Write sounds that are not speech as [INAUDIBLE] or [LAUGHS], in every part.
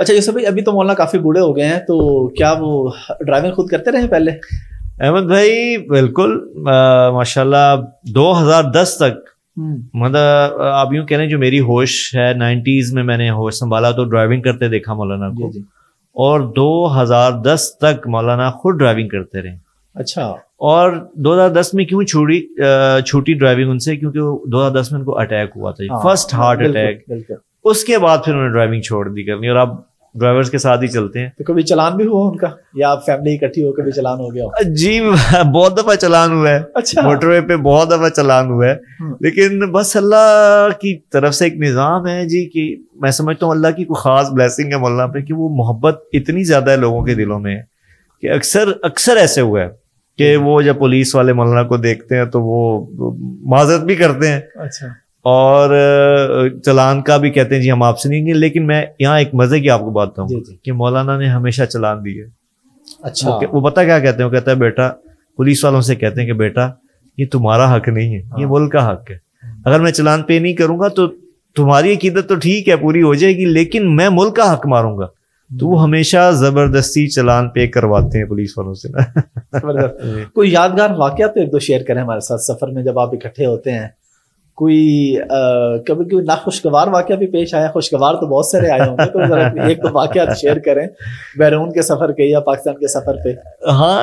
अच्छा यूसुफ भाई अभी तो मौलाना काफ़ी बूढ़े हो गए हैं तो क्या वो ड्राइविंग खुद करते रहे पहले अहमद भाई बिल्कुल माशाल्लाह 2010 तक हम्म। मतलब आप यूं कह रहे हैं जो मेरी होश है 90s में मैंने होश संभाला तो ड्राइविंग करते देखा मौलाना को और 2010 तक मौलाना खुद ड्राइविंग करते रहे अच्छा और 2010 में क्यों छोड़ी छूटी ड्राइविंग उनसे क्योंकि 2010 में उनको अटैक हुआ था फर्स्ट हार्ट अटैक उसके बाद फिर उन्होंने ड्राइविंग छोड़ दी करनी और अब ड्राइवर्स के साथ ही चलते हैं तो कभी चलान भी हुआ उनका या आप फैमिली इकट्ठी होकर भी चलान हो गया हो? जी [LAUGHS] बहुत दफा चलान हुआ है अच्छा मोटरवे पे बहुत दफा चलान हुआ है हम्म। लेकिन बस अल्लाह की तरफ से एक निज़ाम है जी कि मैं समझता हूँ अल्लाह की कोई ख़ास ब्लेसिंग है मौलाना पे कि वो मोहब्बत इतनी ज़्यादा है लोगों के दिलों में कि अक्सर अक्सर ऐसे हुआ है कि हम्म। वो जब पुलिस वाले मौलाना को देखते हैं तो वो माजत भी करते हैं अच्छा और चलान का भी कहते हैं जी हम आपसे नहीं लेकिन मैं यहाँ एक मजे की आपको बात बताऊँ कि मौलाना ने हमेशा चलान दिए अच्छा वो, वो पता क्या कहते हैं वो कहता है बेटा पुलिस वालों से कहते हैं कि बेटा ये तुम्हारा हक नहीं है ये हाँ। मुल्क का हक है अगर मैं चलान पे नहीं करूंगा तो तुम्हारी अकीदत तो ठीक है पूरी हो जाएगी लेकिन मैं मुल्क का हक मारूंगा तो वो हमेशा जबरदस्ती चलान पे करवाते हैं पुलिस वालों से ना [LAUGHS] कोई यादगार वाक्य तो एक दो शेयर करें हमारे साथ सफर में जब आप इकट्ठे होते हैं कोई कभी कोई नाखुशगवार वाक्य भी पेश आया खुशगवार तो बहुत सारे आए होंगे तो एक तो वाक्य शेयर करें बैरून के सफर के या पाकिस्तान के सफर पे हाँ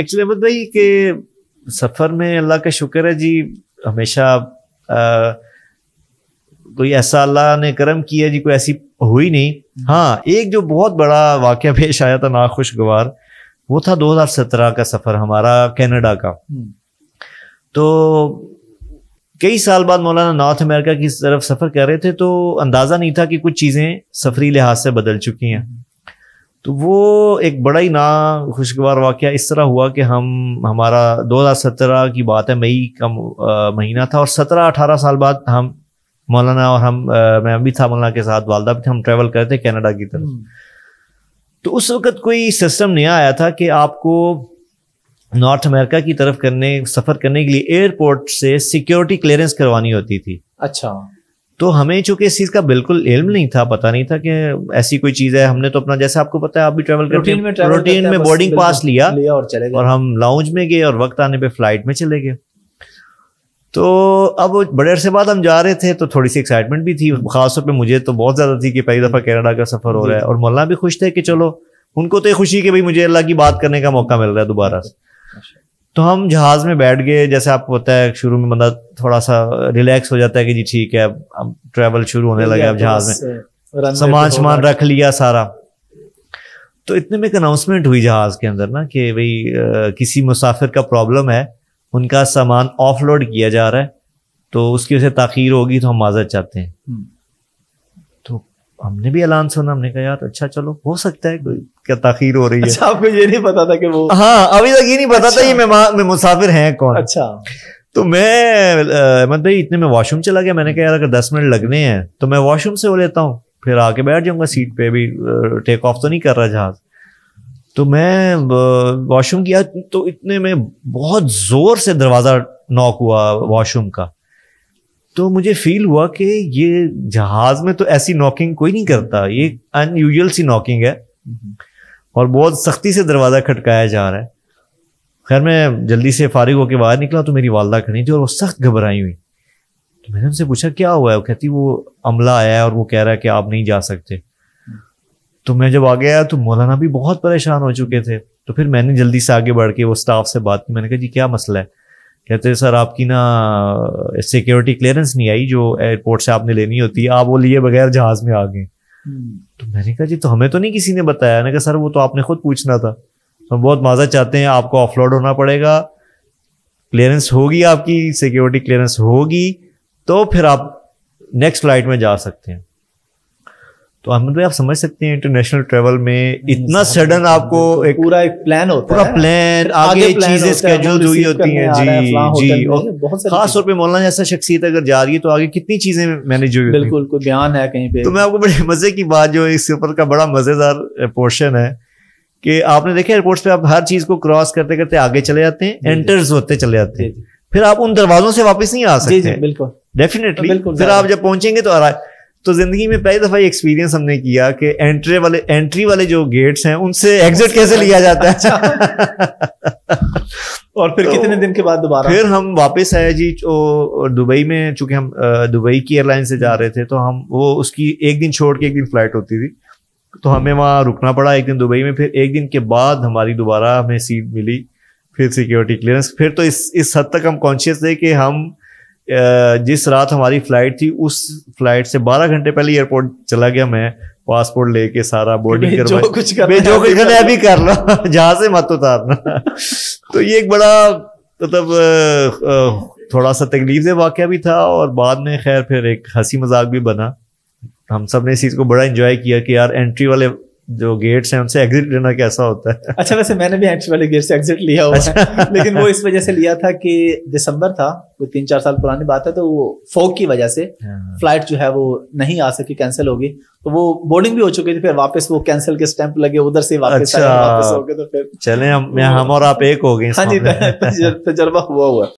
एक्चुअली अहमद भाई के सफर में अल्लाह का शुक्र है जी हमेशा आ, कोई ऐसा अल्लाह ने करम किया जी कोई ऐसी हुई नहीं हम्म। हाँ एक जो बहुत बड़ा वाक्य पेश आया था नाखुशगवार वो था 2017 का सफर हमारा कनाडा का हम्म। तो कई साल बाद मौलाना नॉर्थ अमेरिका की तरफ सफ़र कर रहे थे तो अंदाज़ा नहीं था कि कुछ चीज़ें सफरी लिहाज से बदल चुकी हैं तो वो एक बड़ा ही ना खुशगवार वाक़ इस तरह हुआ कि हम हमारा सत्रह की बात है मई का महीना था और सत्रह अठारह साल बाद हम मौलाना और हम आ, मैं भी था मौलाना के साथ वालदा भी थे हम ट्रैवल करते कनाडा की तरफ हम्म। तो उस वक़्त कोई सिस्टम नया आया था कि आपको नॉर्थ अमेरिका की तरफ करने सफ़र करने के लिए एयरपोर्ट से सिक्योरिटी क्लियरेंस करवानी होती थी अच्छा तो हमें चूंकि इस चीज़ का बिल्कुल इल्म नहीं था पता नहीं था कि ऐसी कोई चीज़ है हमने तो अपना जैसे आपको पता है आप भी ट्रेवल करते हैं रूटीन में बोर्डिंग पास लिया, लिया और चले गए और हम लाउंज में गए और वक्त आने पे फ्लाइट में चले गए तो अब बड़े अरसे बाद हम जा रहे थे तो थोड़ी सी एक्साइटमेंट भी थी खासतौर पर मुझे तो बहुत ज़्यादा थी कि पहली दफ़ा हम्म। कैनेडा का सफ़र हो रहा है और मोलना भी खुश थे कि चलो उनको तो खुशी कि भाई मुझे अल्लाह की बात करने का मौका मिल रहा है दोबारा से तो हम जहाज में बैठ गए जैसे आपको पता है शुरू में बंदा थोड़ा सा रिलैक्स हो जाता है कि जी ठीक है अब ट्रेवल शुरू होने लगा अब जहाज में uh, सामान सामान रख लिया सारा तो इतने में एक अनाउंसमेंट हुई जहाज के अंदर ना कि भाई uh, किसी मुसाफिर का प्रॉब्लम है उनका सामान ऑफलोड किया जा रहा है तो उसकी वजह से ताखीर होगी तो हम माजत चाहते हैं hmm. हमने भी ऐलान सुना हमने कहा यार अच्छा चलो हो सकता है कोई क्या तखीर हो रही है अच्छा, आपको ये नहीं पता था कि वो हाँ अभी तक ये नहीं पता अच्छा। था ये मैं मुसाफिर हैं कौन अच्छा तो मैं अहमद भाई इतने में वॉशरूम चला गया मैंने कहा यार अगर दस मिनट लगने हैं तो मैं वॉशरूम से वो लेता हूँ फिर आके बैठ जाऊंगा सीट पे भी टेक ऑफ तो नहीं कर रहा जहाज तो मैं वॉशरूम किया तो इतने में बहुत जोर से दरवाजा नॉक हुआ वॉशरूम का तो मुझे फील हुआ कि ये जहाज में तो ऐसी नॉकिंग कोई नहीं करता ये अनयूजल सी नॉकिंग है हम्म। और बहुत सख्ती से दरवाज़ा खटकाया जा रहा है खैर मैं जल्दी से फारिग होकर बाहर निकला तो मेरी वालदा खड़ी थी और वो सख्त घबराई हुई तो मैंने उनसे पूछा क्या हुआ है वो कहती वो अमला आया है और वो कह रहा है कि आप नहीं जा सकते तो मैं जब आ गया तो मौलाना भी बहुत परेशान हो चुके थे तो फिर मैंने जल्दी से आगे बढ़ के वो स्टाफ से बात की मैंने कहा जी क्या मसला है कहते हैं सर आपकी ना सिक्योरिटी क्लियरेंस नहीं आई जो एयरपोर्ट से आपने लेनी होती है आप वो लिए बगैर जहाज में आ गए हम्म। तो मैंने कहा जी तो हमें तो नहीं किसी ने बताया ना कहा सर वो तो आपने खुद पूछना था हम बहुत माजा चाहते हैं आपको ऑफलोड होना पड़ेगा क्लियरेंस होगी आपकी सिक्योरिटी क्लियरेंस होगी तो फिर आप नेक्स्ट फ्लाइट में जा सकते हैं तो अहमद भाई आप समझ सकते हैं इंटरनेशनल ट्रेवल में इतना सडन आपको तो एक पूरा एक प्लान होता पूरा है प्लान आगे, चीजें स्केड्यूल जो ही होती हैं जी जी और खास तौर पे मौलाना जैसा शख्सियत अगर जा रही है तो आगे कितनी चीजें मैनेज हुई बिल्कुल कोई बयान है कहीं पे तो मैं आपको बड़े मजे की बात जो इस सफर का बड़ा मजेदार पोर्शन है कि आपने देखा एयरपोर्ट पे आप हर चीज को क्रॉस करते करते आगे चले जाते हैं एंटर्स होते चले जाते हैं फिर आप उन दरवाजों से वापस नहीं आ सकते बिल्कुल डेफिनेटली फिर आप जब पहुंचेंगे तो आ रहा है तो जिंदगी में पहली दफा ये एक्सपीरियंस हमने किया कि एंट्री वाले एंट्री वाले जो गेट्स हैं उनसे एग्जिट कैसे लिया जाता है अच्छा। और फिर तो, कितने दिन के बाद दोबारा फिर हम वापस आए जी दुबई में चूंकि हम दुबई की एयरलाइन से जा रहे थे तो हम वो उसकी एक दिन छोड़ के एक दिन फ्लाइट होती थी तो हमें हम्म। वहाँ रुकना पड़ा एक दिन दुबई में फिर एक दिन के बाद हमारी दोबारा हमें सीट मिली फिर सिक्योरिटी क्लियरेंस फिर तो इस इस हद तक हम कॉन्शियस थे कि हम जिस रात हमारी फ्लाइट थी उस फ्लाइट से 12 घंटे पहले एयरपोर्ट चला गया मैं पासपोर्ट लेके सारा बोर्डिंग करवा जो कुछ मैं जो कुछ करना अभी कर लो [LAUGHS] जहां से मत उतारना [LAUGHS] तो ये एक बड़ा मतलब थोड़ा सा तकलीफ से वाक्य भी था और बाद में खैर फिर एक हंसी मजाक भी बना हम सब ने इस चीज़ को बड़ा एंजॉय किया कि यार एंट्री वाले जो गेट्स हैं उनसे एग्जिट लेना कैसा होता है अच्छा वैसे मैंने भी एक्स वाले गेट से एग्जिट लिया हुआ अच्छा। है [LAUGHS] लेकिन वो इस वजह से लिया था कि दिसंबर था कोई तीन चार साल पुरानी बात है तो वो फोक की वजह से फ्लाइट हाँ। जो है वो नहीं आ सकी कैंसिल होगी तो वो बोर्डिंग भी हो चुकी थी फिर वापस वो कैंसिल के स्टैंप लगे उधर से वापस अच्छा। वापस हो गए तो फिर चले हम हम और आप एक हो गए हाँ जी [LAUGHS] तजर्बा हुआ हुआ